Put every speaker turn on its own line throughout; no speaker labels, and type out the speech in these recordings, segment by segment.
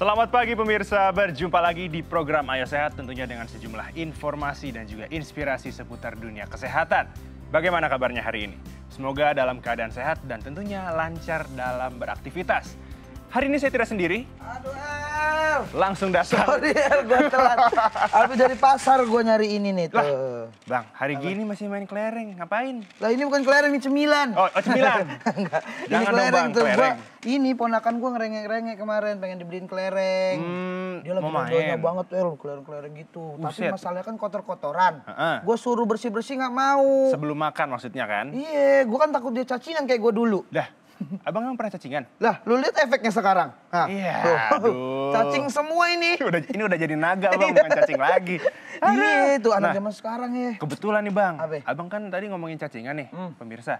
Selamat pagi pemirsa, berjumpa lagi di program Ayo Sehat tentunya dengan sejumlah informasi dan juga inspirasi seputar dunia kesehatan. Bagaimana kabarnya hari ini? Semoga dalam keadaan sehat dan tentunya lancar dalam beraktivitas. Hari ini saya tidak sendiri. Aduh, Langsung dasar. Sorry, El, gue telat. Aku dari pasar gue nyari ini nih tuh. Lah, bang, hari Apa? gini masih main kelereng, ngapain?
Lah ini bukan kelereng, ini cemilan. Oh, oh cemilan. Enggak. Jangan ini kelereng tuh. Gua, ini ponakan gue ngerengek-rengek kemarin, pengen dibeliin kelereng. Hmm, Dia lagi doanya banget, El, kelereng-kelereng gitu. Buset. Tapi masalahnya kan kotor-kotoran. Uh -uh. Gue suruh bersih-bersih gak mau. Sebelum makan maksudnya kan? Iya, gue kan takut dia cacingan kayak gue dulu. Dah, Abang emang pernah cacingan? Lah, lu lihat efeknya sekarang. Iya. Yeah,
cacing semua ini. Udah, ini udah jadi naga, Bang, iya. bukan cacing lagi. Iya, itu anak nah, zaman sekarang ya. Kebetulan nih, Bang. Abe. Abang kan tadi ngomongin cacingan nih, hmm. pemirsa.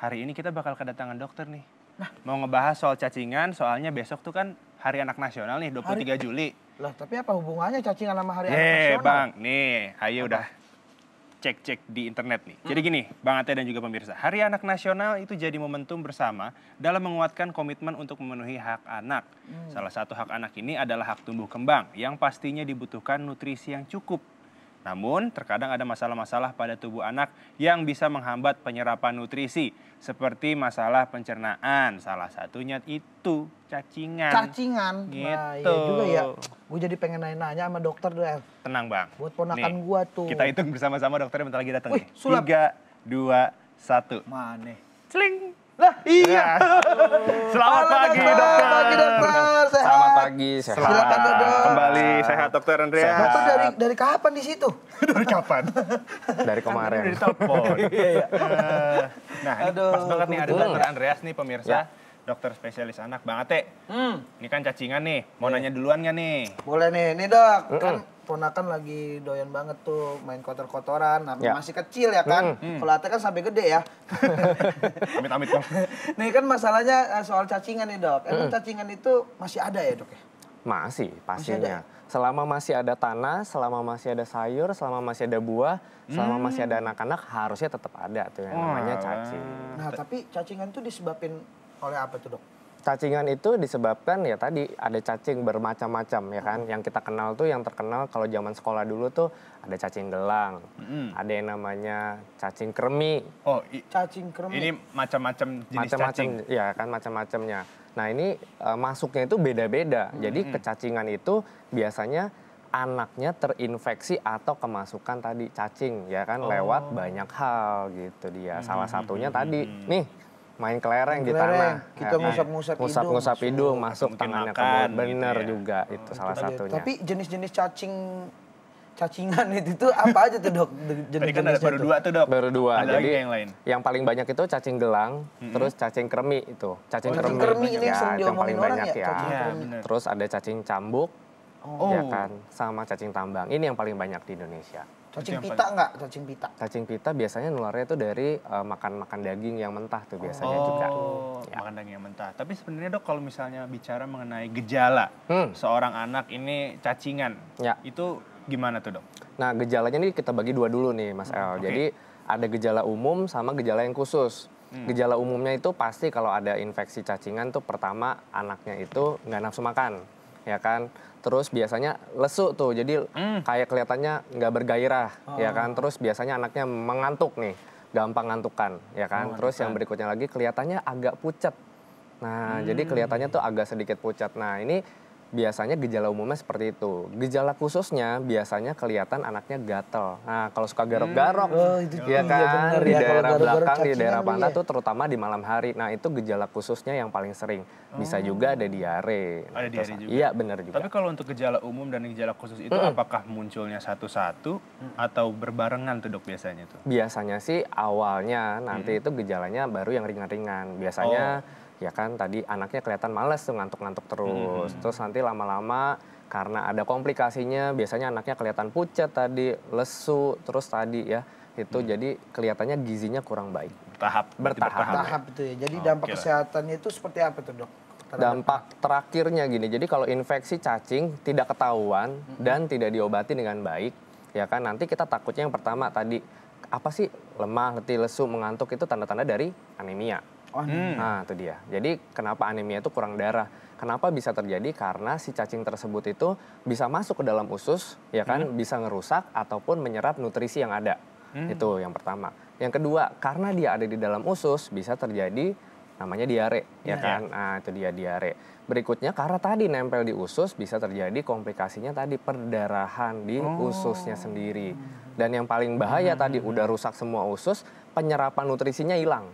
Hari ini kita bakal kedatangan dokter nih. Nah. Mau ngebahas soal cacingan, soalnya besok tuh kan Hari Anak Nasional nih, 23 hari... Juli.
Lah, tapi apa hubungannya cacingan sama Hari yeah, Anak Nasional? Eh, Bang,
nih, ayo udah cek-cek di internet nih. Hmm. Jadi gini, Bang Ate dan juga pemirsa, Hari Anak Nasional itu jadi momentum bersama dalam menguatkan komitmen untuk memenuhi hak anak. Hmm. Salah satu hak anak ini adalah hak tumbuh kembang yang pastinya dibutuhkan nutrisi yang cukup namun, terkadang ada masalah-masalah pada tubuh anak yang bisa menghambat penyerapan nutrisi seperti masalah pencernaan salah satunya itu cacingan
cacingan gitu nah, iya juga ya gitu. gue jadi pengen nanya-nanya sama dokter deh
tenang bang buat ponakan gue tuh kita hitung bersama-sama dokternya bentar lagi datang Wih, nih. tiga dua satu mana
celing lah, iya. Ya. Selamat pagi, dokter. dokter. Pagi, dokter. Selamat
pagi, sehat. Silakan, dokter. Kembali sehat, dokter Andrea. Sehat. Dokter
dari dari kapan di situ? dari kapan? dari kan kemarin. Dari telepon. iya, iya.
Eh, nah, Aduh, pas banget nih ada dokter Andreas nih pemirsa. Ya. dokter spesialis anak Bang Ate. Hmm. Ini kan cacingan nih, mau iya. nanya duluan nggak nih? Boleh nih,
ini dok. Kan ponakan lagi doyan banget tuh main kotor-kotoran. Nah, yeah. masih kecil ya kan. Hmm. Kalau Ate kan sampai gede ya.
Amit-amit dong.
Nih kan masalahnya eh, soal cacingan nih dok. Emang hmm. cacingan itu masih ada ya dok ya?
Masih, pastinya. Masih ya? Selama masih ada tanah, selama masih ada sayur, selama masih ada buah, hmm. selama masih ada anak-anak harusnya tetap ada tuh yang oh. namanya cacing.
Nah, tapi cacingan itu disebabin oleh apa tuh dok?
cacingan itu disebabkan ya tadi ada cacing bermacam-macam ya kan. Yang kita kenal tuh yang terkenal kalau zaman sekolah dulu tuh ada cacing gelang, mm. ada yang namanya cacing kremi.
Oh, cacing kremi. Ini macam-macam jenis macam -macam, cacing.
Ya kan macam-macamnya. Nah ini e, masuknya itu beda-beda. Mm. Jadi kecacingan itu biasanya anaknya terinfeksi atau kemasukan tadi cacing ya kan oh. lewat banyak hal gitu dia. Mm. Salah satunya tadi nih main kelereng, main kelereng di tanah. Kita iya. ngusap-ngusap hidung. ngusap hidung masuk tangannya ke mulut. Bener gitu ya. juga hmm, itu salah satunya. Tapi
jenis-jenis cacing cacingan itu tuh apa aja tuh dok? Jenis kan ada baru dua
tuh dok. Baru dua. Ada Jadi yang lain. Yang paling banyak itu cacing gelang, mm-hmm. terus cacing kremi itu. Cacing oh, kremi. kremi ini ya, yang, yang paling banyak ya. ya. ya terus ada cacing cambuk,
oh. ya kan,
sama cacing tambang. Ini yang paling banyak di Indonesia. Cacing pita enggak? Cacing pita. Cacing pita biasanya nularnya itu dari eh, makan-makan uh, daging yang mentah tuh biasanya oh, juga.
Ya. Makan daging yang mentah. Tapi sebenarnya dok kalau misalnya
bicara mengenai gejala hmm. seorang
anak ini cacingan, ya. itu gimana
tuh dok? Nah gejalanya ini kita bagi dua dulu nih Mas hmm, El. Okay. Jadi ada gejala umum sama gejala yang khusus. Hmm. Gejala umumnya itu pasti kalau ada infeksi cacingan tuh pertama anaknya itu nggak nafsu makan, ya kan? terus biasanya lesu tuh jadi mm. kayak kelihatannya nggak bergairah ya oh. ya kan terus biasanya anaknya mengantuk nih gampang ngantukan ya kan oh, terus yang berikutnya lagi kelihatannya agak pucat nah hmm. jadi kelihatannya tuh agak sedikit pucat nah ini biasanya gejala umumnya seperti itu. Gejala khususnya biasanya kelihatan anaknya gatel. Nah, kalau suka garok-garok, hmm. oh, itu ya iya, kan, iya bener, di ya, daerah belakang, di daerah pantat iya. tuh terutama di malam hari. Nah, itu gejala khususnya yang paling sering. Bisa oh. juga ada diare. Ada Terus, diare juga? Iya, benar juga. Tapi
kalau untuk gejala umum dan gejala khusus itu, hmm.
apakah munculnya
satu-satu atau berbarengan tuh dok biasanya tuh?
Biasanya sih awalnya, nanti hmm. itu gejalanya baru yang ringan-ringan. Biasanya... Oh ya kan tadi anaknya kelihatan males tuh ngantuk-ngantuk terus hmm. terus nanti lama-lama karena ada komplikasinya biasanya anaknya kelihatan pucat tadi lesu terus tadi ya itu hmm. jadi kelihatannya gizinya kurang baik Tahap bertahap ya? bertahap,
itu ya jadi oh, dampak okay. kesehatannya itu seperti apa tuh dok dampak
terakhirnya gini jadi kalau infeksi cacing tidak ketahuan hmm. dan tidak diobati dengan baik ya kan nanti kita takutnya yang pertama tadi apa sih lemah letih lesu mengantuk itu tanda-tanda dari anemia
on. Oh, hmm. Iya. Nah,
itu dia. Jadi kenapa anemia itu kurang darah? Kenapa bisa terjadi? Karena si cacing tersebut itu bisa masuk ke dalam usus, ya kan, hmm. bisa ngerusak ataupun menyerap nutrisi yang ada. Hmm. Itu yang pertama. Yang kedua, karena dia ada di dalam usus, bisa terjadi namanya diare, ya, ya kan? Ya. Nah, itu dia diare. Berikutnya, karena tadi nempel di usus, bisa terjadi komplikasinya tadi perdarahan di oh. ususnya sendiri. Dan yang paling bahaya hmm. tadi udah rusak semua usus, penyerapan nutrisinya hilang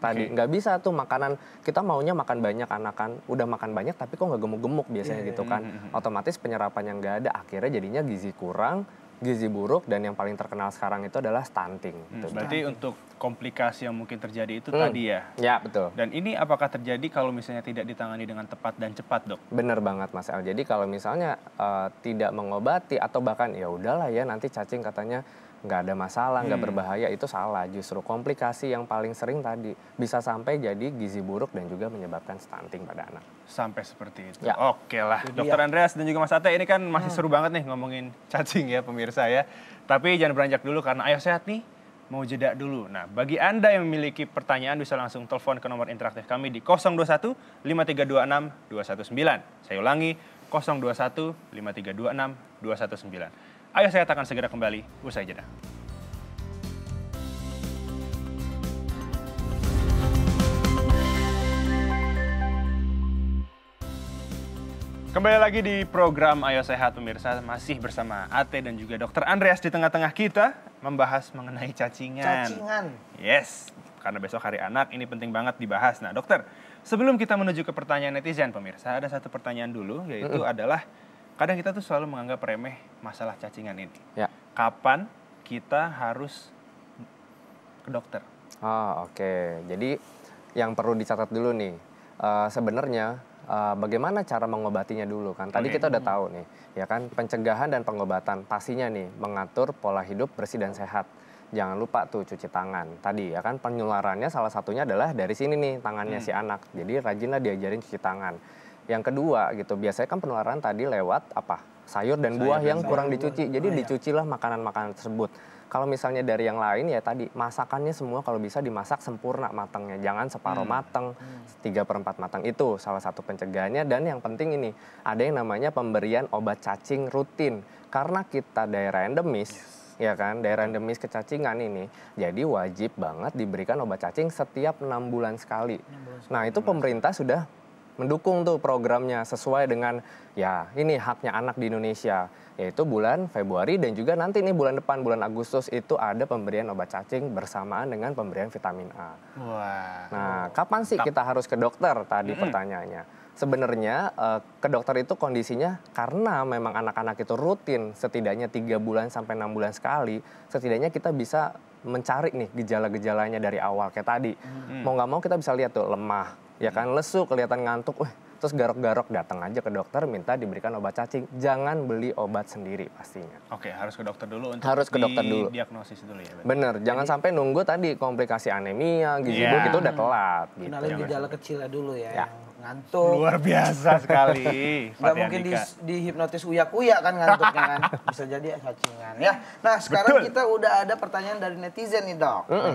tadi. Nggak bisa tuh makanan kita maunya makan banyak anak kan udah makan banyak tapi kok nggak gemuk-gemuk iya, biasanya yeah. gitu iya, kan. yeah, yeah. Otomatis penyerapannya nggak ada akhirnya jadinya gizi kurang, gizi buruk dan yang paling terkenal sekarang itu adalah stunting. Gitu. Hmm, Berarti stunting.
untuk komplikasi yang
mungkin terjadi itu hmm. tadi ya. Ya, betul. Dan ini apakah terjadi kalau misalnya tidak ditangani dengan tepat dan cepat, Dok? Benar banget Mas El. Jadi kalau misalnya uh, tidak mengobati atau bahkan ya udahlah ya nanti cacing katanya nggak ada masalah, nggak hmm. berbahaya itu salah. Justru komplikasi yang paling sering tadi bisa sampai jadi gizi buruk dan juga menyebabkan stunting pada anak. Sampai seperti itu. Ya.
Oke lah, jadi Dokter ya. Andreas dan juga Mas Ate ini kan masih hmm. seru banget nih ngomongin cacing ya pemirsa ya. Tapi jangan beranjak dulu karena ayo sehat nih mau jeda dulu. Nah, bagi Anda yang memiliki pertanyaan bisa langsung telepon ke nomor interaktif kami di 021 5326 219. Saya ulangi 021 5326 219. Ayo saya katakan segera kembali usai jeda. Kembali lagi di program Ayo Sehat Pemirsa masih bersama Ate dan juga Dokter Andreas di tengah-tengah kita membahas mengenai cacingan. Cacingan. Yes, karena besok hari anak ini penting banget dibahas. Nah, Dokter, sebelum kita menuju ke pertanyaan netizen pemirsa, ada satu pertanyaan dulu yaitu mm -hmm. adalah kadang kita tuh selalu menganggap remeh masalah cacingan ini. Ya. Kapan kita harus ke dokter?
Ah, oke. Okay. Jadi yang perlu dicatat dulu nih, uh, sebenarnya uh, bagaimana cara mengobatinya dulu kan. Tadi okay. kita udah hmm. tahu nih, ya kan pencegahan dan pengobatan pastinya nih mengatur pola hidup bersih dan sehat. Jangan lupa tuh cuci tangan. Tadi ya kan penularannya salah satunya adalah dari sini nih tangannya hmm. si anak. Jadi rajinlah diajarin cuci tangan. Yang kedua gitu, biasanya kan penularan tadi lewat apa? Sayur dan sayur buah dan yang sayur kurang dicuci. Jadi oh, iya. dicucilah makanan-makanan tersebut kalau misalnya dari yang lain ya tadi masakannya semua kalau bisa dimasak sempurna matangnya, jangan separuh hmm. matang, hmm. tiga perempat matang itu salah satu pencegahannya dan yang penting ini ada yang namanya pemberian obat cacing rutin karena kita daerah endemis. Yes ya kan daerah endemis kecacingan ini jadi wajib banget diberikan obat cacing setiap enam bulan sekali. Nah itu pemerintah sudah mendukung tuh programnya sesuai dengan ya ini haknya anak di Indonesia yaitu bulan Februari dan juga nanti nih bulan depan bulan Agustus itu ada pemberian obat cacing bersamaan dengan pemberian vitamin A. Wah. Nah, kapan sih kita harus ke dokter tadi hmm. pertanyaannya? Sebenarnya eh, ke dokter itu kondisinya karena memang anak-anak itu rutin setidaknya tiga bulan sampai enam bulan sekali, setidaknya kita bisa mencari nih gejala-gejalanya dari awal kayak tadi. Hmm. Mau nggak mau kita bisa lihat tuh lemah, ya kan lesu kelihatan ngantuk wah terus garok-garok datang aja ke dokter minta diberikan obat cacing jangan beli obat sendiri pastinya
oke harus ke dokter dulu untuk harus ke dokter dulu diagnosis dulu ya
benar bener Jadi, jangan sampai nunggu tadi komplikasi anemia gizi yeah. buruk itu udah telat gitu. kenalin gejala
kecilnya dulu ya, ya. ngantuk luar biasa sekali nggak mungkin di, di hipnotis uyak-uyak kan ngantuknya kan bisa jadi ya cacingan ya nah sekarang Betul. kita udah ada pertanyaan dari netizen nih dok mm -mm. nih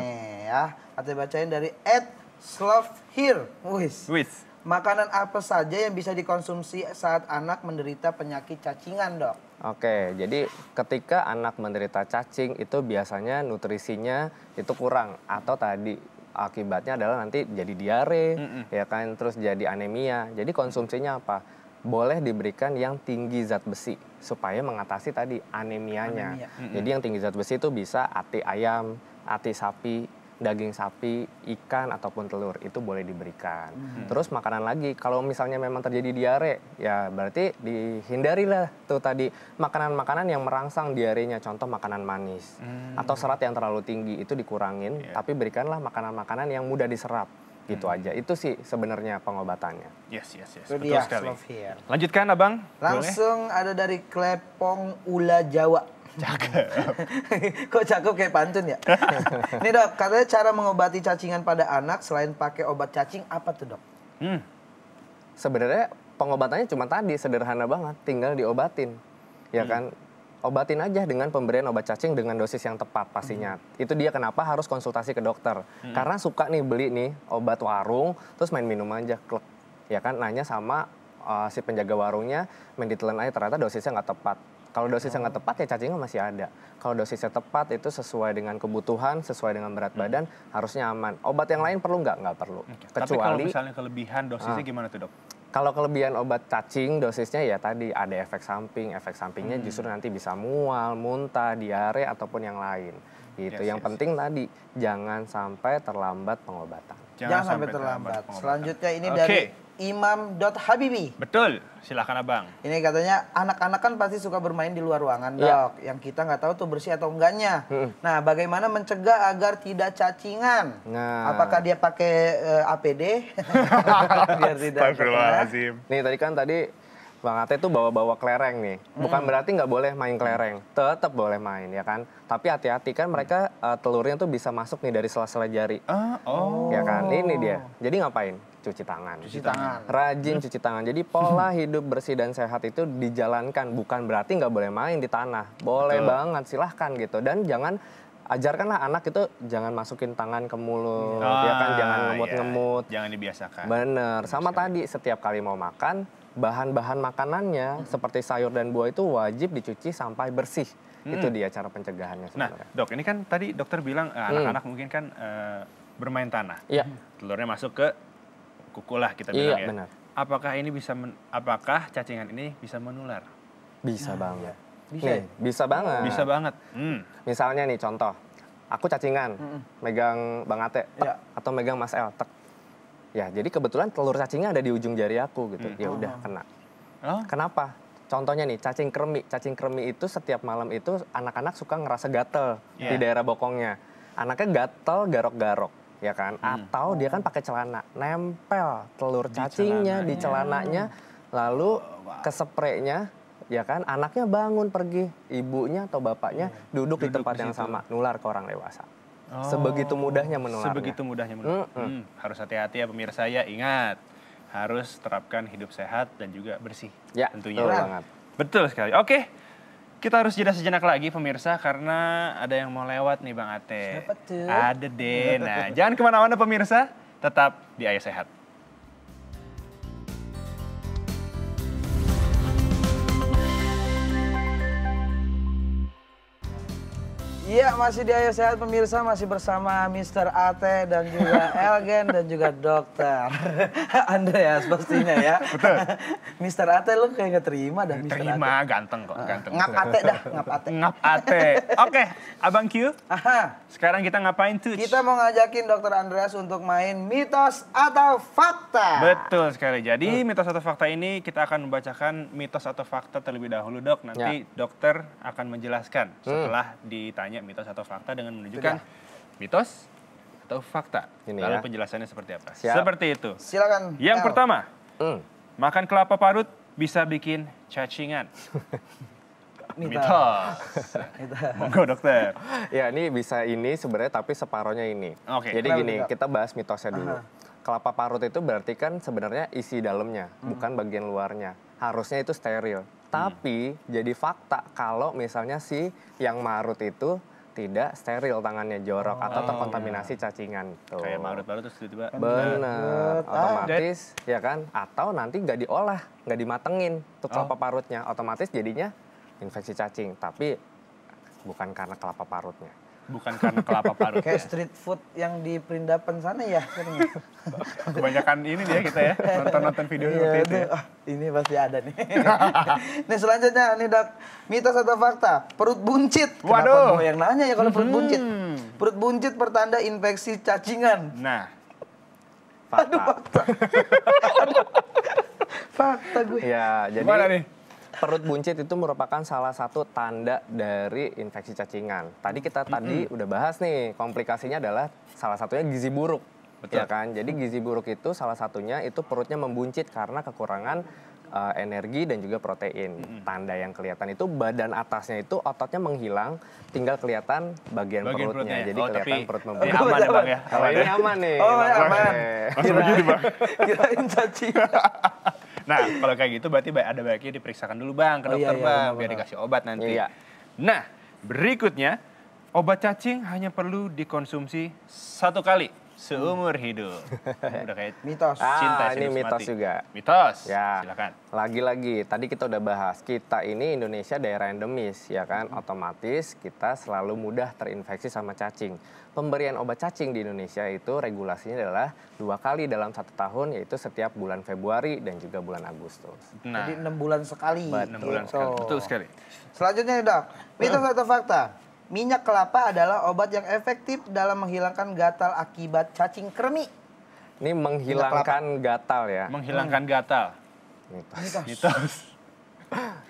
ya atau bacain dari Ed Slav Here, wis. Wis. Makanan apa saja yang bisa dikonsumsi saat anak menderita penyakit cacingan, Dok?
Oke, jadi ketika anak menderita cacing itu biasanya nutrisinya itu kurang atau tadi akibatnya adalah nanti jadi diare, mm -mm. ya kan, terus jadi anemia. Jadi konsumsinya apa? boleh diberikan yang tinggi zat besi supaya mengatasi tadi anemianya. Anemia. Mm -mm. Jadi yang tinggi zat besi itu bisa ati ayam, ati sapi, daging sapi, ikan ataupun telur itu boleh diberikan. Hmm. Terus makanan lagi, kalau misalnya memang terjadi diare, ya berarti dihindarilah tuh tadi makanan-makanan yang merangsang diarenya, contoh makanan manis hmm. atau serat yang terlalu tinggi itu dikurangin, yeah. tapi berikanlah makanan-makanan yang mudah diserap gitu hmm. aja. Itu sih sebenarnya pengobatannya. Yes, yes, yes. Betul sekali. Lanjutkan, Abang. Langsung
Boleh. ada dari Klepong Ula Jawa. Cakep. Kok cakep kayak pantun ya? Ini dok, katanya cara mengobati
cacingan pada anak selain pakai obat cacing apa tuh dok? Hmm. Sebenarnya pengobatannya cuma tadi sederhana banget, tinggal diobatin, ya hmm. kan? Obatin aja dengan pemberian obat cacing dengan dosis yang tepat pastinya. Hmm. Itu dia kenapa harus konsultasi ke dokter. Hmm. Karena suka nih beli nih obat warung, terus main minum aja, klik. Ya kan, nanya sama uh, si penjaga warungnya, main ditelan ternyata dosisnya nggak tepat kalau dosisnya nggak tepat ya cacingnya masih ada. Kalau dosisnya tepat itu sesuai dengan kebutuhan, sesuai dengan berat hmm. badan, harus harusnya aman. Obat yang lain perlu nggak? Nggak perlu. Okay. Kecuali Tapi kalau misalnya
kelebihan dosisnya uh, gimana tuh dok?
Kalau kelebihan obat cacing dosisnya ya tadi ada efek samping, efek sampingnya hmm. justru nanti bisa mual, muntah, diare ataupun yang lain gitu. Yes, yang yes, penting tadi jangan sampai terlambat pengobatan. Jangan, jangan sampai terlambat. terlambat
Selanjutnya ini okay. dari Imam. Habibi.
Betul, silahkan abang.
Ini katanya anak-anak kan pasti suka bermain di luar ruangan ya. dok, yang kita nggak tahu tuh bersih atau enggaknya. Hmm. Nah, bagaimana mencegah agar tidak cacingan? Nah. Apakah dia pakai uh, eh, APD?
Biar tidak. Nih tadi kan tadi Bang Ate tuh bawa-bawa kelereng nih. Mm. Bukan berarti nggak boleh main kelereng. Tetap boleh main ya kan. Tapi hati-hati kan mereka uh, telurnya tuh bisa masuk nih dari sela-sela jari. Ah, oh. Ya kan, ini dia. Jadi ngapain? cuci tangan. Cuci tangan. Rajin cuci tangan. Jadi pola hidup bersih dan sehat itu dijalankan, bukan berarti nggak boleh main di tanah. Boleh Betul. banget, silahkan gitu. Dan jangan ajarkanlah anak itu jangan masukin tangan ke mulut, oh, ya kan jangan ngemut-ngemut.
Iya. Jangan dibiasakan. Bener.
Sama Biasakan. tadi setiap kali mau makan bahan-bahan makanannya hmm. seperti sayur dan buah itu wajib dicuci sampai bersih. Hmm. Itu mm. dia cara pencegahannya nah, sebenarnya. Nah,
Dok, ini kan tadi dokter bilang eh, anak-anak hmm. mungkin kan Uh, bermain tanah. Iya. Telurnya masuk ke kuku lah kita iya, bilang iya, ya. Benar. Apakah ini bisa men,
apakah cacingan ini bisa menular? Bisa nah, banget. Bisa. Nih, ya? bisa banget. Bisa banget. Hmm. Misalnya nih contoh, aku cacingan, Mm-mm. megang Bang Ate, iya. tek, ya. atau megang Mas El, tek. Ya, jadi kebetulan telur cacingnya ada di ujung jari aku gitu. Hmm. Ya udah oh. kena. Oh. Kenapa? Contohnya nih, cacing kremi. Cacing kremi itu setiap malam itu anak-anak suka ngerasa gatel yeah. di daerah bokongnya. Anaknya gatel garok-garok ya kan hmm. atau dia kan pakai celana nempel telur cacingnya di, di celananya lalu keseprenya ya kan anaknya bangun pergi ibunya atau bapaknya hmm. Iya. duduk, duduk di tempat di yang sama nular ke orang dewasa oh. sebegitu mudahnya menular sebegitu
mudahnya menular hmm, hmm. harus hati-hati ya pemirsa ya ingat harus terapkan hidup sehat dan juga bersih ya, tentunya betul, banget. betul sekali oke kita harus jeda sejenak lagi pemirsa karena ada yang mau lewat nih Bang Ate. Ada deh. Nah jangan kemana-mana pemirsa, tetap di Ayah Sehat.
Iya, masih di Ayo Sehat pemirsa masih bersama Mr. Ate dan juga Elgen dan juga dokter. Andreas pastinya ya. Betul. Mr. Ate lu kayak gak terima dah Mr. Terima, Ate. ganteng kok, ah, ganteng. Ngap Ate dah, ngap Ate. Ngap
Ate. Oke, okay, Abang Q. Aha. Sekarang kita ngapain tuh? Kita
mau ngajakin Dokter Andreas untuk main mitos atau fakta.
Betul sekali. Jadi hmm. mitos atau fakta ini kita akan membacakan mitos atau fakta terlebih dahulu, Dok. Nanti ya. dokter akan menjelaskan hmm. setelah hmm. ditanya bertanya mitos atau fakta dengan menunjukkan Tidak. mitos atau fakta. Ini Lalu ya. penjelasannya seperti apa? Siap. Seperti itu. Silakan. Yang L. pertama, mm. makan kelapa
parut bisa bikin cacingan.
mitos.
Monggo
dokter. ya ini bisa ini sebenarnya tapi separohnya ini. Oke. Okay. Jadi Lalu gini, juga. kita bahas mitosnya dulu. -huh. Kelapa parut itu berarti kan sebenarnya isi dalamnya, hmm. bukan bagian luarnya. Harusnya itu steril. Tapi hmm. jadi fakta kalau misalnya si yang marut itu tidak steril tangannya jorok oh, atau terkontaminasi iya. cacingan tuh. Kayak marut
baru terus tiba-tiba. Kan Benar. Otomatis
ah, ya kan atau nanti nggak diolah, nggak dimatengin tuh oh. kelapa oh. parutnya, otomatis jadinya infeksi cacing. Tapi bukan karena kelapa parutnya bukan karena kelapa parut. Kayak ya.
street food yang di Perindapan sana ya.
Kebanyakan ini dia kita ya, nonton-nonton video iya, itu. Ya. Oh,
ini pasti ada nih. nih selanjutnya, nih dok, mitos atau fakta? Perut buncit. Waduh. Kenapa yang nanya ya kalau perut hmm. buncit? Perut buncit pertanda infeksi cacingan.
Nah, fakta. Aduh, fakta. fakta gue. Ya, jadi... Gimana nih? perut buncit itu merupakan salah satu tanda dari infeksi cacingan. Tadi kita mm -hmm. tadi udah bahas nih, komplikasinya adalah salah satunya gizi buruk. Ya Betul. Ya kan? Jadi gizi buruk itu salah satunya itu perutnya membuncit karena kekurangan uh, energi dan juga protein. Mm -hmm. Tanda yang kelihatan itu badan atasnya itu ototnya menghilang, tinggal kelihatan bagian, bagian perutnya. perutnya. Ya? Jadi oh, kelihatan perut membuncit. Aman ya bang ya? Kalau oh, ini ya? aman nih. Oh aman. Masih begini bang. Kirain
cacingan. Nah, kalau kayak gitu berarti ada baiknya diperiksakan dulu Bang ke oh, iya, dokter iya, iya, Bang benar, biar dikasih obat nanti. Iya. Nah, berikutnya obat cacing hanya perlu dikonsumsi satu kali seumur hidup. Udah kayak mitos. Cinta ah, ini mitos mati. juga.
Mitos. Ya. Silakan. Lagi-lagi tadi kita udah bahas kita ini Indonesia daerah endemis ya kan hmm. otomatis kita selalu mudah terinfeksi sama cacing. Pemberian obat cacing di Indonesia itu regulasinya adalah dua kali dalam satu tahun yaitu setiap bulan Februari dan juga bulan Agustus. Nah. Jadi enam bulan sekali. Enam bulan gitu. sekali. Betul sekali. Selanjutnya dok, mitos atau
fakta? Minyak kelapa adalah obat yang efektif dalam menghilangkan gatal akibat cacing
kremi.
Ini menghilangkan gatal ya. Menghilangkan hmm. gatal.
Mitos. Mitos.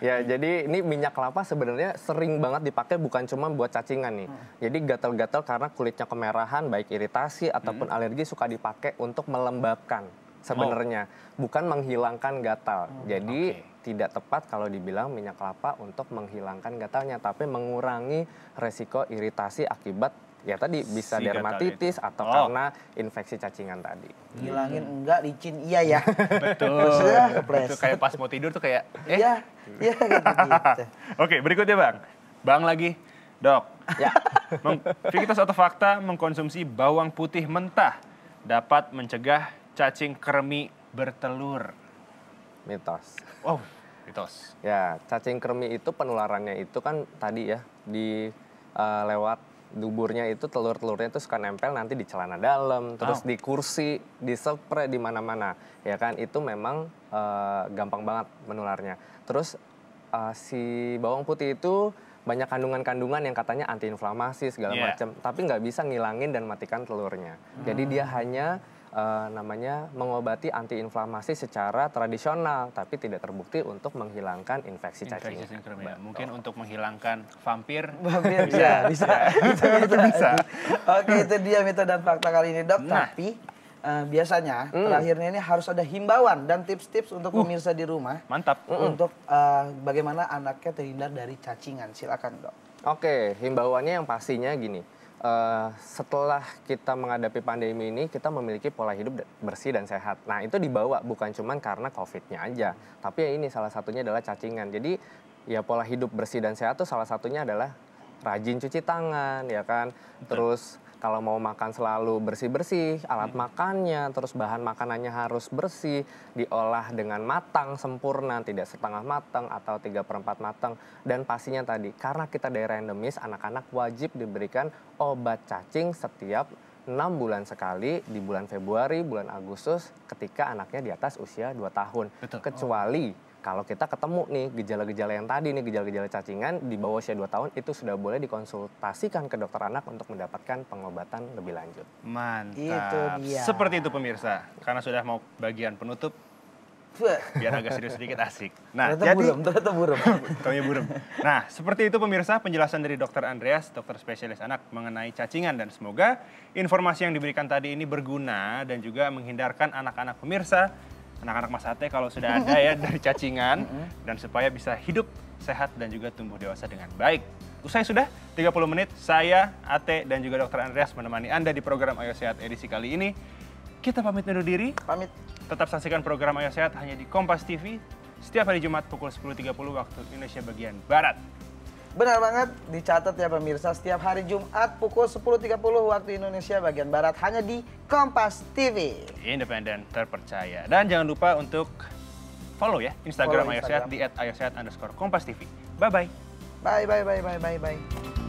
ya, jadi ini minyak kelapa sebenarnya sering banget dipakai bukan cuma buat cacingan nih. Hmm. Jadi gatal-gatal karena kulitnya kemerahan, baik iritasi ataupun hmm. alergi suka dipakai untuk melembabkan sebenarnya, oh. bukan menghilangkan gatal. Hmm, Jadi okay. tidak tepat kalau dibilang minyak kelapa untuk menghilangkan gatalnya, tapi mengurangi resiko iritasi akibat ya tadi bisa si dermatitis atau oh. karena infeksi cacingan tadi. Hilangin
hmm. enggak, licin iya ya. Betul. Maksudnya Betul,
kayak
pas mau tidur tuh kayak eh. Iya, iya gitu. Oke, berikutnya Bang. Bang lagi. Dok. Ya. Fikitas atau fakta mengkonsumsi bawang putih mentah
dapat mencegah cacing kremi bertelur? Mitos. Wow, mitos. Ya, cacing kremi itu penularannya itu kan tadi ya di uh, lewat duburnya itu telur-telurnya itu suka nempel nanti di celana dalam, terus oh. di kursi, di sepre, di mana-mana. Ya kan itu memang uh, gampang banget menularnya. Terus uh, si bawang putih itu banyak kandungan-kandungan yang katanya antiinflamasi segala yeah. macam, tapi nggak bisa ngilangin dan matikan telurnya. Hmm. Jadi dia hmm. hanya uh, namanya mengobati antiinflamasi secara tradisional tapi tidak terbukti untuk menghilangkan infeksi, infeksi cacing. Mungkin untuk menghilangkan vampir. Vampir bisa, bisa. bisa. bisa. bisa. bisa. Oke, itu dia metode dan fakta
kali ini, Dok. Nah. Tapi Uh, biasanya mm. terakhirnya ini harus ada himbauan dan tips-tips untuk uh, pemirsa di rumah.
Mantap. Untuk
uh, bagaimana anaknya terhindar dari cacingan. Silakan, Dok.
Oke, himbauannya yang pastinya gini uh, setelah kita menghadapi pandemi ini kita memiliki pola hidup bersih dan sehat. Nah itu dibawa bukan cuma karena COVID-nya aja, tapi ya ini salah satunya adalah cacingan. Jadi ya pola hidup bersih dan sehat itu salah satunya adalah rajin cuci tangan ya kan, Betul. terus kalau mau makan selalu bersih-bersih, alat hmm. makannya, terus bahan makanannya harus bersih, diolah dengan matang, sempurna, tidak setengah matang atau tiga perempat matang. Dan pastinya tadi, karena kita daerah endemis, anak-anak wajib diberikan obat cacing setiap enam bulan sekali di bulan Februari, bulan Agustus ketika anaknya di atas usia 2 tahun. Betul. Kecuali oh kalau kita ketemu nih gejala-gejala yang tadi nih gejala-gejala cacingan di bawah usia 2 tahun itu sudah boleh dikonsultasikan ke dokter anak untuk mendapatkan pengobatan lebih lanjut.
Mantap. Itu dia. Seperti itu pemirsa. Karena sudah mau bagian penutup
biar agak serius
sedikit asik. Nah, ternyata jadi ternyata burem. Nah, seperti itu pemirsa penjelasan dari Dokter Andreas, dokter spesialis anak mengenai cacingan dan semoga informasi yang diberikan tadi ini berguna dan juga menghindarkan anak-anak pemirsa anak-anak Mas Ate kalau sudah ada ya dari cacingan dan supaya bisa hidup sehat dan juga tumbuh dewasa dengan baik. Usai sudah 30 menit, saya Ate dan juga Dr. Andreas menemani Anda di program Ayo Sehat edisi kali ini. Kita pamit undur diri. Pamit. Tetap saksikan program Ayo Sehat hanya di Kompas TV setiap hari Jumat pukul 10.30 waktu Indonesia bagian Barat.
Benar banget, dicatat ya pemirsa setiap hari Jumat pukul 10.30 waktu Indonesia bagian Barat hanya di Kompas TV.
Independen, terpercaya. Dan jangan lupa untuk follow ya Instagram, follow Instagram. Ayo Sehat di TV. Bye bye.
Bye bye bye bye bye bye.